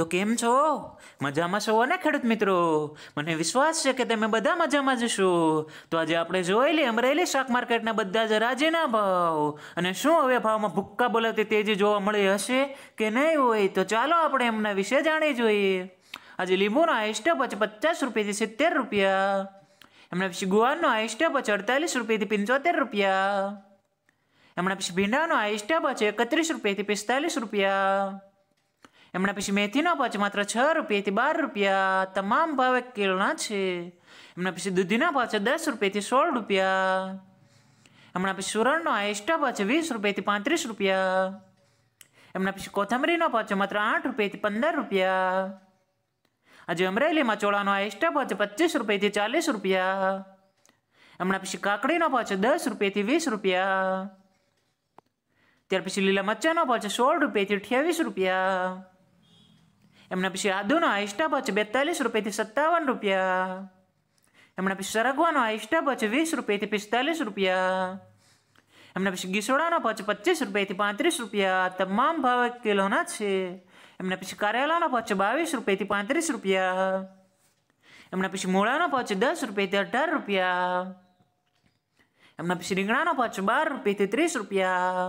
તો કેમ છો મજામાં છો ને ખેડૂત મિત્રો મને વિશ્વાસ છે કે તમે બધા મજામાં જશો તો આજે આપણે જોઈ લઈએ અમરેલી શાક માર્કેટના બધા જ રાજીના ભાવ અને શું હવે ભાવમાં ભૂક્કા બોલાતી તેજી જોવા મળી હશે કે નહીં હોય તો ચાલો આપણે એમના વિશે જાણી જોઈએ આજે લીંબુનો હાઈસ્ટ પછી પચાસ રૂપિયાથી સિત્તેર રૂપિયા એમના પછી ગુવારનો હાઈસ્ટ અડતાલીસ રૂપિયાથી પંચોતેર રૂપિયા એમણે પછી ભીંડાનો હાઈસ્ટ પછી એકત્રીસ રૂપિયાથી પિસ્તાલીસ રૂપિયા એમના પછી મેથીનો ભાવ માત્ર છ રૂપિયાથી બાર રૂપિયા તમામ ભાવ એક કિલોના છે એમના પછી દૂધીના પાછો દસ રૂપિયાથી સોળ રૂપિયા એમના પછી સુરણનો હાઈસ્ટ પાછો વીસ રૂપિયાથી પાંત્રીસ રૂપિયા એમના પછી કોથમરીનો પાછો માત્ર આઠ રૂપિયાથી પંદર રૂપિયા આજે અમરેલીમાં ચોળાનો હાઈસ્ટ ભાવ છે પચીસ રૂપિયાથી ચાલીસ રૂપિયા એમના પછી કાકડીનો પાછો દસ રૂપિયાથી વીસ રૂપિયા ત્યાર પછી લીલા મરચાનો પાછો સોળ રૂપિયાથી અઠ્યાવીસ રૂપિયા એમના પછી આદુનો આહિષ્ટા બચ બેતાલીસ રૂપિયાથી સત્તાવન રૂપિયા એમના પછી સરગવાનો આહિષ્ટા બચ વીસ રૂપિયાથી પિસ્તાલીસ રૂપિયા એમના પછી ગીસોડાનો પચ પચીસ રૂપિયાથી પાંત્રીસ રૂપિયા તમામ ભાવ એક કિલોના છે એમના પછી કરેલાનો પચ બાવીસ રૂપિયાથી પાંત્રીસ રૂપિયા એમના પછી મૂળાનો પચ દસ રૂપિયાથી અઢાર રૂપિયા એમના પછી રીંગણાનો પચ બાર રૂપિયાથી ત્રીસ રૂપિયા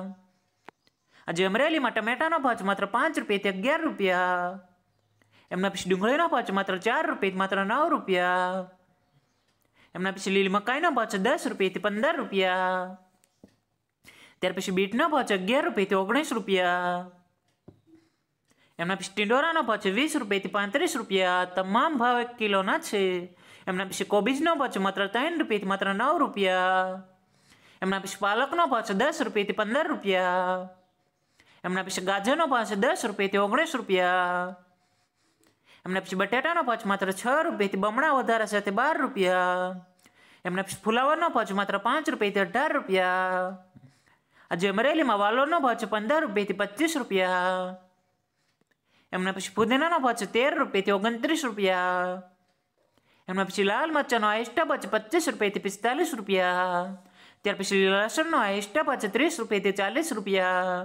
આજે અમરેલીમાં ટમેટાનો પચ માત્ર પાંચ રૂપિયાથી અગિયાર રૂપિયા એમના પછી ડુંગળીના પાછો માત્ર ચાર રૂપિયાથી માત્ર નવ રૂપિયા એમના પછી લીલી મકાઈનો છે દસ રૂપિયાથી પંદર રૂપિયા ત્યાર પછી બીટનો છે અગિયાર રૂપિયાથી ઓગણીસ રૂપિયા એમના પછી ટીંડોરાનો ટિંડોરાનો છે વીસ રૂપિયાથી પાંત્રીસ રૂપિયા તમામ ભાવ એક કિલોના છે એમના પછી કોબીજનો ભાવ છે માત્ર ત્રણ રૂપિયાથી માત્ર નવ રૂપિયા એમના પછી પાલકનો ભાવ છે દસ રૂપિયાથી પંદર રૂપિયા એમના પછી ગાજરનો ભાવ છે દસ રૂપિયાથી ઓગણીસ રૂપિયા એમને પછી બટેટાનો પચ માત્ર છ રૂપિયાથી બમણા વધારે છે તે બાર રૂપિયા એમને પછી ફુલાવરનો પચ માત્ર પાંચ રૂપિયાથી અઢાર રૂપિયા આજે અમરેલીમાં વાલોરનો પચ પંદર રૂપિયાથી પચીસ રૂપિયા એમને પછી પુદીનાનો પચ તેર રૂપિયાથી ઓગણત્રીસ રૂપિયા એમના પછી લાલ મરચાનો આઈસ્ટા પચ પચીસ રૂપિયાથી પિસ્તાલીસ રૂપિયા ત્યાર પછી લસણનો આઈસ્ટા પચ ત્રીસ રૂપિયાથી ચાલીસ રૂપિયા